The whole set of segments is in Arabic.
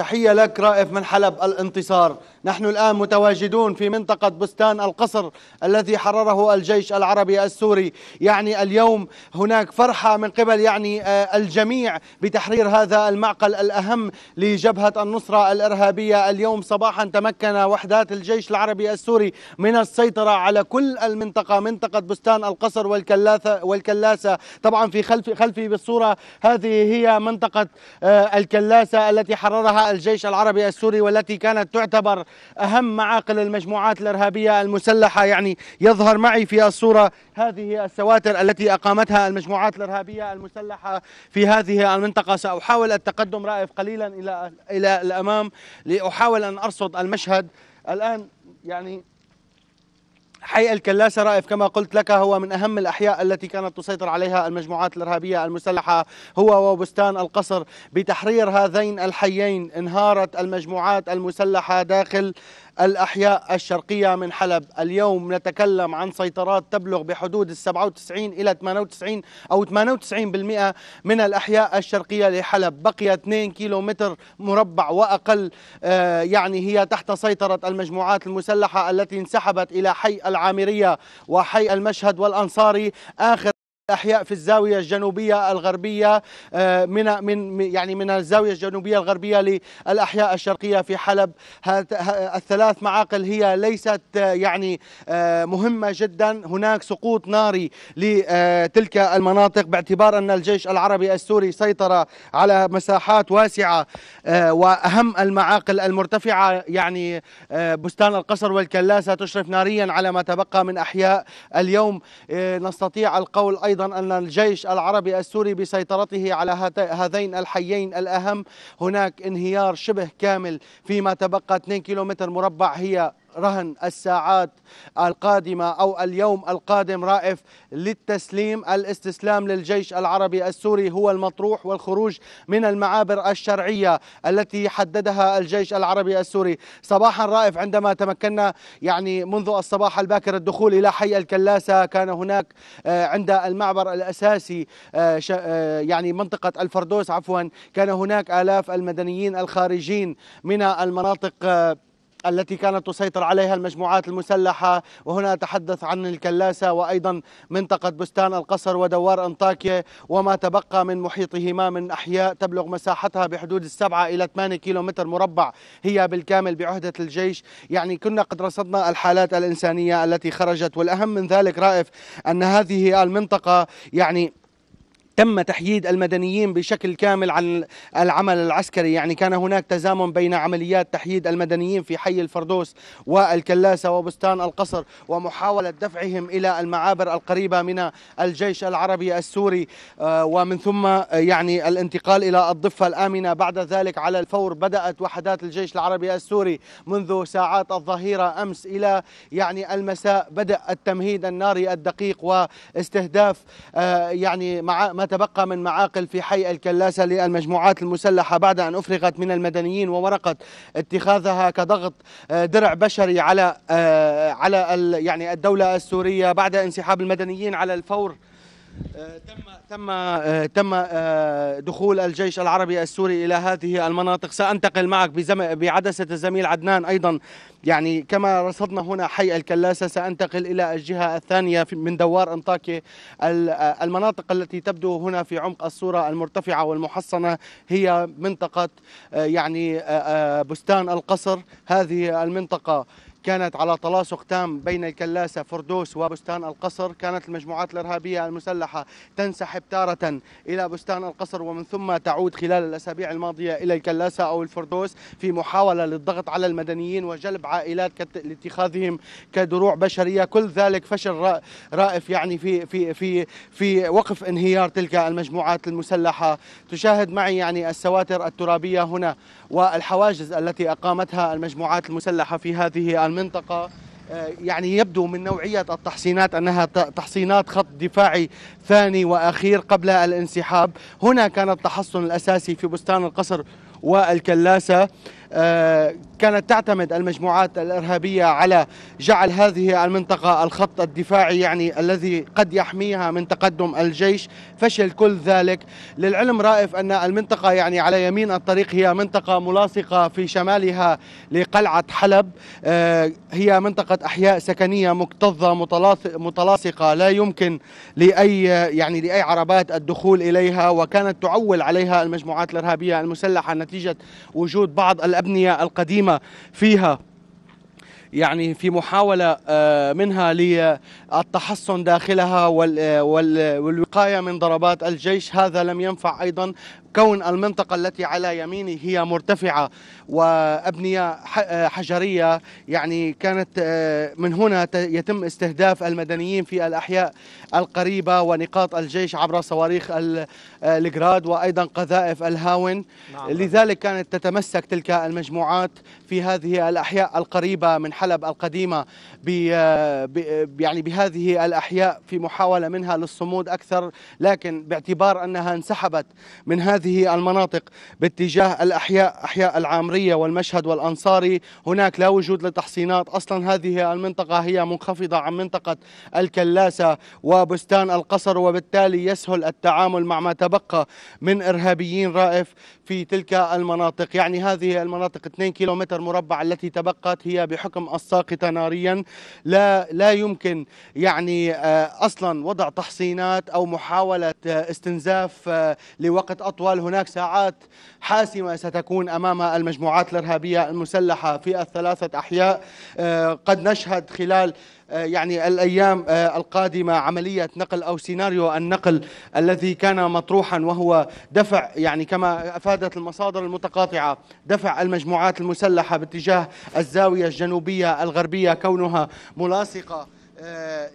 تحية لك رائف من حلب الانتصار نحن الآن متواجدون في منطقة بستان القصر الذي حرره الجيش العربي السوري يعني اليوم هناك فرحة من قبل يعني آه، الجميع بتحرير هذا المعقل الأهم لجبهة النصرة الإرهابية اليوم صباحا تمكن وحدات الجيش العربي السوري من السيطرة على كل المنطقة منطقة بستان القصر والكلاثة والكلاسة طبعا في خلفي, خلفي بالصورة هذه هي منطقة آه، الكلاسة التي حررها الجيش العربي السوري والتي كانت تعتبر أهم معاقل المجموعات الإرهابية المسلحة يعني يظهر معي في الصورة هذه السواتر التي أقامتها المجموعات الإرهابية المسلحة في هذه المنطقة سأحاول التقدم رائف قليلا إلى إلى الأمام لأحاول أن أرصد المشهد الآن يعني حي الكلاسة رائف كما قلت لك هو من أهم الأحياء التي كانت تسيطر عليها المجموعات الإرهابية المسلحة هو وبستان القصر بتحرير هذين الحيين انهارت المجموعات المسلحة داخل الأحياء الشرقية من حلب اليوم نتكلم عن سيطرات تبلغ بحدود 97 إلى 98 أو 98% من الأحياء الشرقية لحلب بقي 2 كيلومتر مربع وأقل آه، يعني هي تحت سيطرة المجموعات المسلحة التي انسحبت إلى حي العامرية وحي المشهد والأنصاري آخر أحياء في الزاوية الجنوبية الغربية آه، من من يعني من الزاوية الجنوبية الغربية للأحياء الشرقية في حلب الثلاث معاقل هي ليست آه، يعني آه، مهمة جدا هناك سقوط ناري لتلك المناطق باعتبار أن الجيش العربي السوري سيطر على مساحات واسعة وأهم المعاقل المرتفعة يعني بستان القصر والكلاسة تشرف ناريا على ما تبقى من أحياء اليوم نستطيع القول أيضا أيضا أن الجيش العربي السوري بسيطرته على هذين الحيين الأهم هناك انهيار شبه كامل فيما تبقى 2 كيلومتر مربع هي رهن الساعات القادمة أو اليوم القادم رائف للتسليم الاستسلام للجيش العربي السوري هو المطروح والخروج من المعابر الشرعية التي حددها الجيش العربي السوري صباحا رائف عندما تمكنا يعني منذ الصباح الباكر الدخول إلى حي الكلاسة كان هناك آه، عند المعبر الأساسي آه، آه، يعني منطقة الفردوس عفوا كان هناك آلاف المدنيين الخارجين من المناطق التي كانت تسيطر عليها المجموعات المسلحة وهنا أتحدث عن الكلاسة وأيضا منطقة بستان القصر ودوار أنطاكيا وما تبقى من محيطهما من أحياء تبلغ مساحتها بحدود السبعة إلى ثمانيه كيلومتر مربع هي بالكامل بعهدة الجيش يعني كنا قد رصدنا الحالات الإنسانية التي خرجت والأهم من ذلك رائف أن هذه المنطقة يعني تم تحييد المدنيين بشكل كامل عن العمل العسكري يعني كان هناك تزامن بين عمليات تحييد المدنيين في حي الفردوس والكلاسة وبستان القصر ومحاولة دفعهم إلى المعابر القريبة من الجيش العربي السوري آه، ومن ثم آه، يعني الانتقال إلى الضفة الآمنة بعد ذلك على الفور بدأت وحدات الجيش العربي السوري منذ ساعات الظهيرة أمس إلى يعني المساء بدأ التمهيد الناري الدقيق واستهداف آه، يعني مع تبقى من معاقل في حي الكلاسة للمجموعات المسلحة بعد أن أفرغت من المدنيين وورقة اتخاذها كضغط آه، درع بشري على آه، على يعني الدولة السورية بعد انسحاب المدنيين على الفور تم تم آه، تم آه، دخول الجيش العربي السوري الى هذه المناطق سانتقل معك بعدسه الزميل عدنان ايضا يعني كما رصدنا هنا حي الكلاسه سانتقل الى الجهه الثانيه من دوار انطاكيا آه، المناطق التي تبدو هنا في عمق الصوره المرتفعه والمحصنه هي منطقه يعني بستان القصر هذه المنطقه كانت على تلاصق تام بين الكلاسة فردوس وبستان القصر كانت المجموعات الإرهابية المسلحة تنسحب تارة إلى بستان القصر ومن ثم تعود خلال الأسابيع الماضية إلى الكلاسة أو الفردوس في محاولة للضغط على المدنيين وجلب عائلات لاتخاذهم كدروع بشرية كل ذلك فشل رائف يعني في في في في وقف انهيار تلك المجموعات المسلحة تشاهد معي يعني السواتر الترابية هنا والحواجز التي أقامتها المجموعات المسلحة في هذه المنطقة آه، يعني يبدو من نوعية التحصينات أنها تحصينات خط دفاعي ثاني وأخير قبل الانسحاب هنا كان التحصن الأساسي في بستان القصر والكلاسة آه، كانت تعتمد المجموعات الارهابيه على جعل هذه المنطقه الخط الدفاعي يعني الذي قد يحميها من تقدم الجيش فشل كل ذلك للعلم رائف ان المنطقه يعني على يمين الطريق هي منطقه ملاصقه في شمالها لقلعه حلب آه، هي منطقه احياء سكنيه مكتظه متلاصقه لا يمكن لاي يعني لاي عربات الدخول اليها وكانت تعول عليها المجموعات الارهابيه المسلحه نتيجه وجود بعض الأ الأبنية القديمة فيها يعني في محاولة آه، منها للتحصن داخلها آه، والوقاية من ضربات الجيش هذا لم ينفع أيضا كون المنطقة التي على يميني هي مرتفعة وأبنية آه، حجرية يعني كانت آه، من هنا يتم استهداف المدنيين في الأحياء القريبة ونقاط الجيش عبر صواريخ آه، الجراد وأيضا قذائف الهاون نعم. لذلك كانت تتمسك تلك المجموعات في هذه الأحياء القريبة من حلب القديمة يعني بهذه الأحياء في محاولة منها للصمود أكثر لكن باعتبار أنها انسحبت من هذه هذه المناطق باتجاه الأحياء أحياء العامرية والمشهد والأنصاري هناك لا وجود لتحصينات أصلا هذه المنطقة هي منخفضة عن منطقة الكلاسة وبستان القصر وبالتالي يسهل التعامل مع ما تبقى من إرهابيين رائف في تلك المناطق يعني هذه المناطق 2 كيلومتر مربع التي تبقت هي بحكم الساقطة ناريا لا, لا يمكن يعني آه، أصلا وضع تحصينات أو محاولة آه، استنزاف آه، لوقت أطول الأطفال هناك ساعات حاسمة ستكون أمام المجموعات الإرهابية المسلحة في الثلاثة أحياء آه، قد نشهد خلال آه، يعني الأيام آه، القادمة عملية نقل أو سيناريو النقل الذي كان مطروحا وهو دفع يعني كما أفادت المصادر المتقاطعة دفع المجموعات المسلحة باتجاه الزاوية الجنوبية الغربية كونها ملاصقة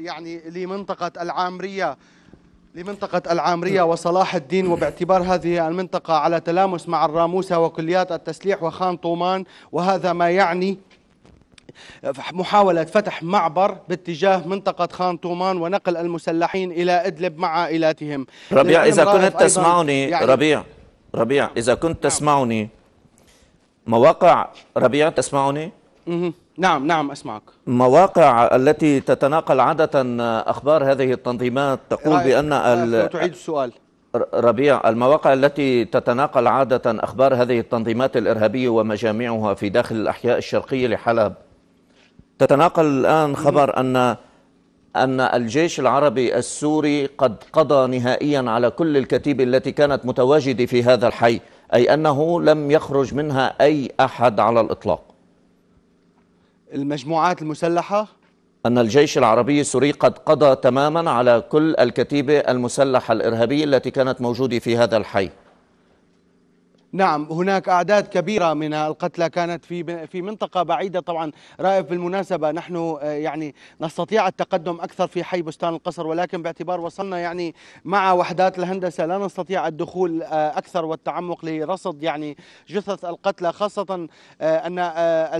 يعني لمنطقة العامرية لمنطقة العامرية وصلاح الدين وباعتبار هذه المنطقة على تلامس مع الراموسة وكليات التسليح وخان طومان وهذا ما يعني محاولة فتح معبر باتجاه منطقة خان طومان ونقل المسلحين إلى إدلب مع عائلاتهم ربيع إذا كنت تسمعني يعني ربيع ربيع إذا كنت تسمعني مواقع ربيع تسمعني نعم نعم أسمعك مواقع التي تتناقل عادة أخبار هذه التنظيمات تقول بأن ال... تعيد السؤال ربيع المواقع التي تتناقل عادة أخبار هذه التنظيمات الإرهابية ومجاميعها في داخل الأحياء الشرقية لحلب تتناقل الآن خبر أن أن الجيش العربي السوري قد قضى نهائيا على كل الكتيبه التي كانت متواجدة في هذا الحي أي أنه لم يخرج منها أي أحد على الإطلاق المجموعات المسلحة أن الجيش العربي السوري قد قضى تماما على كل الكتيبة المسلحة الإرهابية التي كانت موجودة في هذا الحي نعم هناك أعداد كبيرة من القتلى كانت في في منطقة بعيدة طبعا رائف بالمناسبة نحن آه، يعني نستطيع التقدم أكثر في حي بستان القصر ولكن باعتبار وصلنا يعني مع وحدات الهندسة لا نستطيع الدخول آه، أكثر والتعمق لرصد يعني جثث القتلى خاصة آه، أن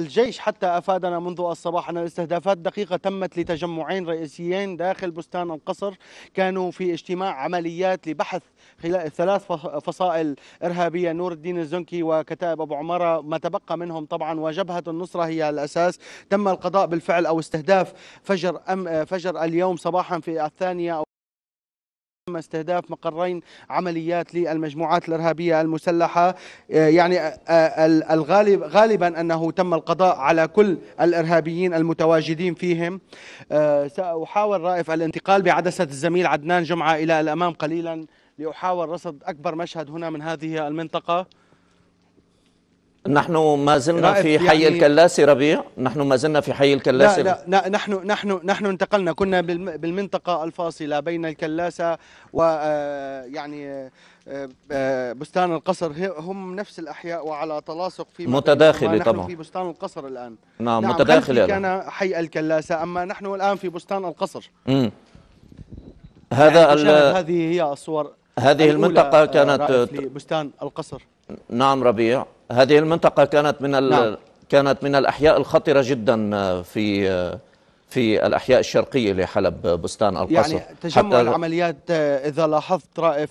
الجيش حتى أفادنا منذ الصباح أن الاستهدافات دقيقة تمت لتجمعين رئيسيين داخل بستان القصر كانوا في اجتماع عمليات لبحث خلال ثلاث فصائل إرهابية نور الدين الزنكي وكتائب أبو عمارة ما تبقى منهم طبعا وجبهة النصرة هي الأساس تم القضاء بالفعل أو استهداف فجر, أم فجر اليوم صباحا في الثانية أو تم استهداف مقرين عمليات للمجموعات الارهابيه المسلحه يعني آه، الغالب غالبا انه تم القضاء على كل الارهابيين المتواجدين فيهم آه، ساحاول رائف الانتقال بعدسه الزميل عدنان جمعه الى الامام قليلا لاحاول رصد اكبر مشهد هنا من هذه المنطقه نحن ما زلنا في حي يعني الكلاسي ربيع نحن ما زلنا في حي الكلاسي لا, لا, لا نحن نحن نحن انتقلنا كنا بالمنطقة الفاصلة بين الكلاسة و آه، يعني آه، آه، بستان القصر هم نفس الأحياء وعلى تلاصق في متداخلة طبعا نحن في بستان القصر الآن نعم, نعم يعني كان حي الكلاسة أما نحن الآن في بستان القصر هذا يعني هذه هي الصور هذه المنطقة آه، كانت بستان القصر نعم ربيع هذه المنطقة كانت من نعم. كانت من الأحياء الخطرة جدا آه، في آه، في الأحياء الشرقية لحلب بستان القصر يعني تجمع العمليات إذا لاحظت رائف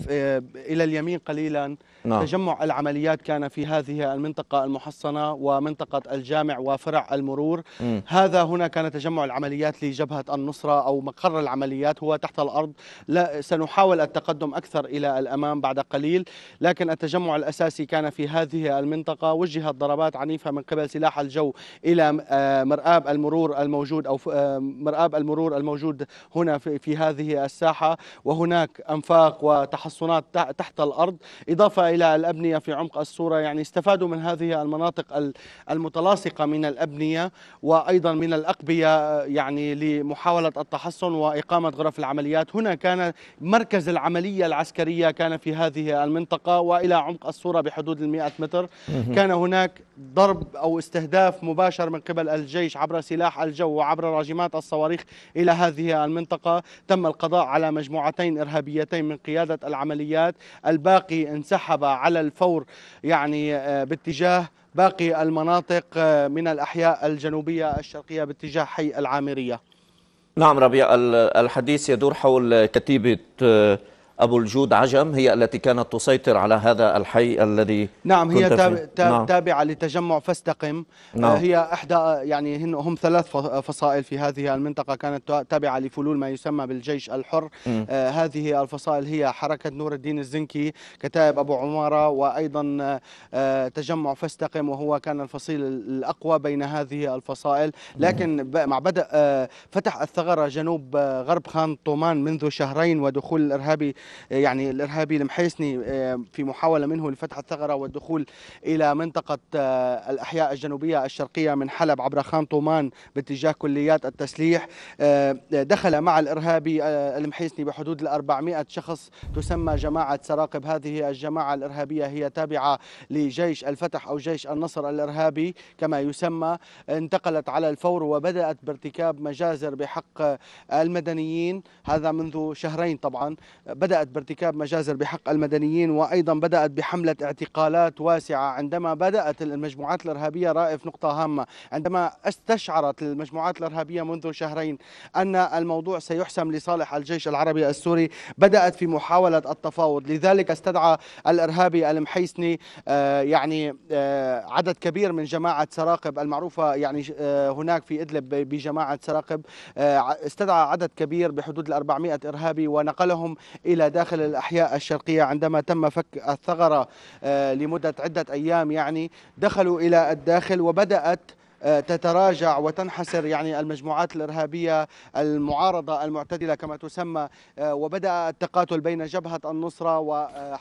إلى اليمين قليلا نعم. تجمع العمليات كان في هذه المنطقة المحصنة ومنطقة الجامع وفرع المرور م. هذا هنا كان تجمع العمليات لجبهة النصرة أو مقر العمليات هو تحت الأرض لا سنحاول التقدم أكثر إلى الأمام بعد قليل لكن التجمع الأساسي كان في هذه المنطقة وجهت ضربات عنيفة من قبل سلاح الجو إلى آه، مرآب المرور الموجود أو آه، مرآب المرور الموجود هنا في هذه الساحة وهناك أنفاق وتحصنات تحت الأرض إضافة إلى الأبنية في عمق الصورة يعني استفادوا من هذه المناطق المتلاصقة من الأبنية وأيضا من الأقبية يعني لمحاولة التحصن وإقامة غرف العمليات هنا كان مركز العملية العسكرية كان في هذه المنطقة وإلى عمق الصورة بحدود المئة متر كان هناك ضرب أو استهداف مباشر من قبل الجيش عبر سلاح الجو وعبر راجمات الصواريخ إلى هذه المنطقة تم القضاء على مجموعتين إرهابيتين من قيادة العمليات الباقي انسحب الرقابة على الفور يعني آه، باتجاه باقي المناطق آه، من الأحياء الجنوبية الشرقية باتجاه حي العامرية نعم ربيع الحديث يدور حول كتيبة آه، أبو الجود عجم هي التي كانت تسيطر على هذا الحي الذي نعم هي نعم. تابعة تابع نعم. لتجمع فاستقم آه، نعم. هي إحدى يعني هم ثلاث فصائل في هذه المنطقة كانت تابعة لفلول ما يسمى بالجيش الحر آه هذه الفصائل هي حركة نور الدين الزنكي كتائب أبو عمارة وأيضا آه تجمع فاستقم وهو كان الفصيل الأقوى بين هذه الفصائل لكن مع بدء آه فتح الثغرة جنوب آه، غرب خان طومان منذ شهرين ودخول الإرهابي يعني الارهابي المحيسني آه، في محاوله منه لفتح الثغره والدخول الى منطقه آه، الاحياء الجنوبيه الشرقيه من حلب عبر خان طومان باتجاه كليات التسليح آه، دخل مع الارهابي المحيسني بحدود ال 400 شخص تسمى جماعه سراقب هذه الجماعه الارهابيه هي تابعه لجيش الفتح او جيش النصر الارهابي كما يسمى انتقلت على الفور وبدات بارتكاب مجازر بحق المدنيين هذا منذ شهرين طبعا بدات بدأت بارتكاب مجازر بحق المدنيين وأيضا بدأت بحملة اعتقالات واسعة عندما بدأت المجموعات الإرهابية رائف نقطة هامة عندما استشعرت المجموعات الإرهابية منذ شهرين أن الموضوع سيحسم لصالح الجيش العربي السوري بدأت في محاولة التفاوض لذلك استدعى الإرهابي المحيسني آه، يعني آه، عدد كبير من جماعة سراقب المعروفة يعني آه، هناك في إدلب بجماعة سراقب استدعى عدد كبير بحدود ال 400 إرهابي ونقلهم إلى إلى داخل الأحياء الشرقية عندما تم فك الثغرة آه، لمدة عدة أيام يعني دخلوا إلى الداخل وبدأت آه، تتراجع وتنحسر يعني المجموعات الإرهابية المعارضة المعتدلة كما تسمى آه، وبدأ التقاتل بين جبهة النصرة و